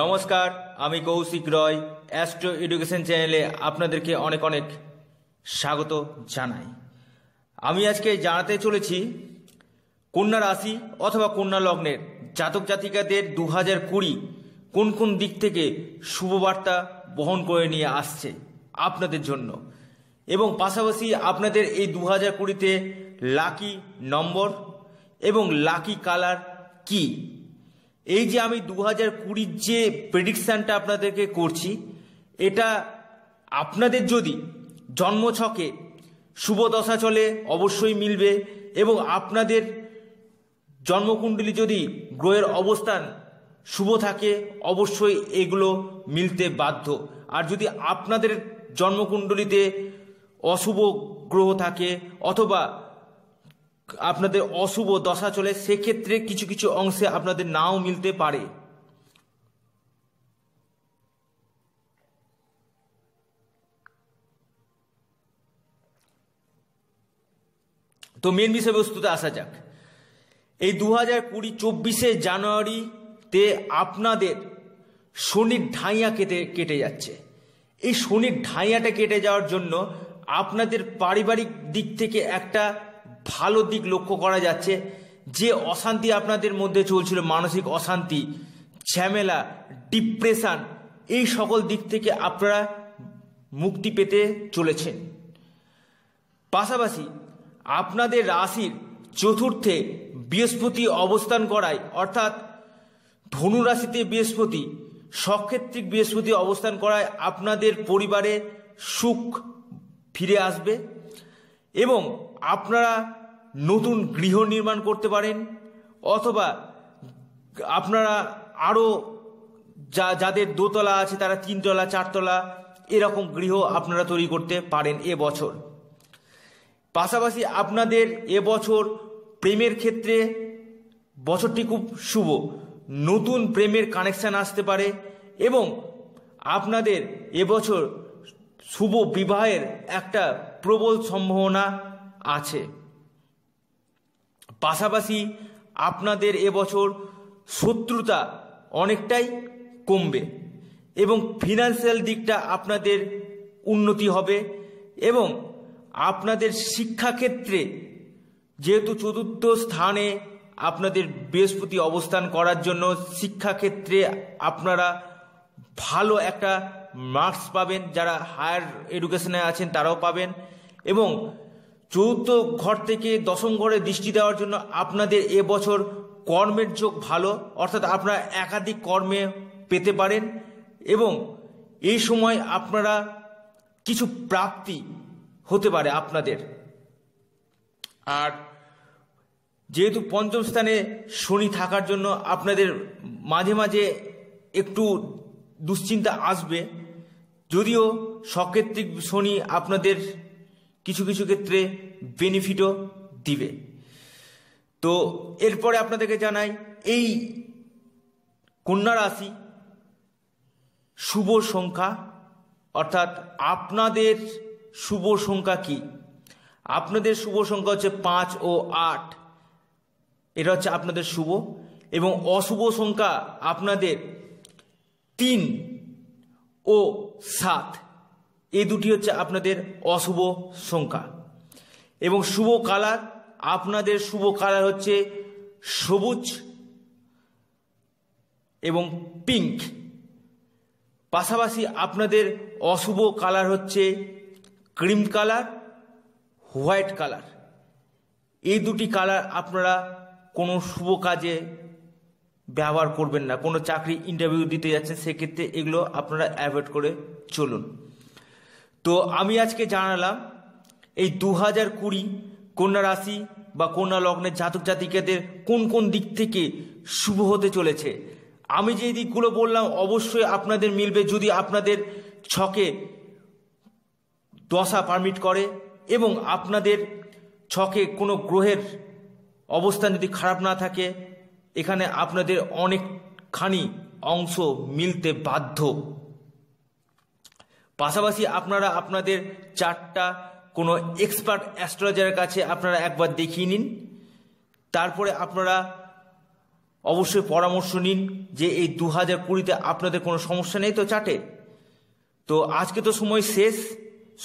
নমস্কার আমি কৌশিক রয় astro education চ্যানেলে আপনাদেরকে অনেক অনেক স্বাগত জানাই আমি আজকে জানাতে চলেছি কন্যা রাশি অথবা কন্যা লগ্নের জাতক জাতিকাদের দু হাজার কুড়ি কোন কোন দিক থেকে শুভবার্তা বহন করে নিয়ে আসছে আপনাদের জন্য এবং পাশাপাশি আপনাদের এই দু হাজার কুড়িতে লাকি নম্বর এবং লাকি কালার কী এই যে আমি দু হাজার কুড়ির যে প্রেডিকশানটা আপনাদেরকে করছি এটা আপনাদের যদি জন্মছকে শুভ দশা চলে অবশ্যই মিলবে এবং আপনাদের জন্মকুণ্ডলী যদি গ্রহের অবস্থান শুভ থাকে অবশ্যই এগুলো মিলতে বাধ্য আর যদি আপনাদের জন্মকুণ্ডলিতে অশুভ গ্রহ থাকে অথবা আপনাদের অশুভ দশা চলে সেক্ষেত্রে কিছু কিছু অংশে আপনাদের নাও মিলতে পারে তো মেন বিষয়বস্তুতে আসা যাক এই দু হাজার কুড়ি চব্বিশে জানুয়ারিতে আপনাদের শনির ঢাইয়া কেটে কেটে যাচ্ছে এই শনির ঢাইয়াটা কেটে যাওয়ার জন্য আপনাদের পারিবারিক দিক থেকে একটা ভালো দিক লক্ষ্য করা যাচ্ছে যে অশান্তি আপনাদের মধ্যে চলছিল মানসিক অশান্তি ঝামেলা ডিপ্রেশান এই সকল দিক থেকে আপনারা মুক্তি পেতে চলেছেন পাশাপাশি আপনাদের রাশির চতুর্থে বৃহস্পতি অবস্থান করায় অর্থাৎ ধনু রাশিতে বৃহস্পতি সক্ষেত্রিক বৃহস্পতি অবস্থান করায় আপনাদের পরিবারে সুখ ফিরে আসবে এবং আপনারা নতুন গৃহ নির্মাণ করতে পারেন অথবা আপনারা আরও যা যাদের দোতলা আছে তারা তিনতলা চারতলা এরকম গৃহ আপনারা তৈরি করতে পারেন এ বছর পাশাপাশি আপনাদের এ বছর প্রেমের ক্ষেত্রে বছরটি খুব শুভ নতুন প্রেমের কানেকশান আসতে পারে এবং আপনাদের এবছর শুভ বিবাহের একটা প্রবল সম্ভাবনা আছে পাশাপাশি আপনাদের এবছর শত্রুতা অনেকটাই কমবে এবং ফিনান্সিয়াল দিকটা আপনাদের উন্নতি হবে এবং আপনাদের শিক্ষাক্ষেত্রে যেহেতু চতুর্থ স্থানে আপনাদের বৃহস্পতি অবস্থান করার জন্য শিক্ষাক্ষেত্রে আপনারা ভালো একটা মার্কস পাবেন যারা হায়ার এডুকেশনে আছেন তারাও পাবেন এবং চতুর্থ ঘর থেকে দশম ঘরে দৃষ্টি দেওয়ার জন্য আপনাদের এবছর কর্মের যোগ ভালো অর্থাৎ আপনারা একাধিক কর্মে পেতে পারেন এবং এই সময় আপনারা কিছু প্রাপ্তি হতে পারে আপনাদের আর যেহেতু পঞ্চম স্থানে শনি থাকার জন্য আপনাদের মাঝে মাঝে একটু দুশ্চিন্তা আসবে যদিও সকেত্রিক শনি আপনাদের কিছু কিছু ক্ষেত্রে বেনিফিটও দিবে তো এরপরে আপনাদেরকে জানাই এই কন্যা রাশি শুভ সংখ্যা অর্থাৎ আপনাদের শুভ সংখ্যা কি আপনাদের শুভ সংখ্যা হচ্ছে পাঁচ ও আট এটা হচ্ছে আপনাদের শুভ এবং অশুভ সংখ্যা আপনাদের তিন ও সাত এই দুটি হচ্ছে আপনাদের অশুভ সংখ্যা এবং শুভ কালার আপনাদের শুভ কালার হচ্ছে সবুজ এবং পিঙ্ক পাশাপাশি আপনাদের অশুভ কালার হচ্ছে ক্রিম কালার হোয়াইট কালার এই দুটি কালার আপনারা কোনো শুভ কাজে ব্যবহার করবেন না কোনো চাকরি ইন্টারভিউ দিতে যাচ্ছেন সেক্ষেত্রে এগুলো আপনারা অ্যাভয়েড করে চলুন তো আমি আজকে জানালাম এই দু হাজার কুড়ি কন্যা রাশি বা কন্যা লগ্নের জাতক জাতিকাদের কোন কোন দিক থেকে শুভ হতে চলেছে আমি যে দিকগুলো বললাম অবশ্যই আপনাদের মিলবে যদি আপনাদের ছকে দশা পারমিট করে এবং আপনাদের ছকে কোনো গ্রহের অবস্থান যদি খারাপ না থাকে এখানে আপনাদের অনেকখানি অংশ মিলতে বাধ্য পাশাপাশি আপনারা আপনাদের চারটা কোনো এক্সপার্ট অ্যাস্ট্রোলজারের কাছে আপনারা একবার দেখিয়ে নিন তারপরে আপনারা অবশ্যই পরামর্শ নিন যে এই দু হাজার কুড়িতে আপনাদের কোনো সমস্যা নেই তো চাটে তো আজকে তো সময় শেষ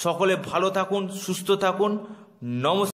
সকলে ভালো থাকুন সুস্থ থাকুন নমস্কার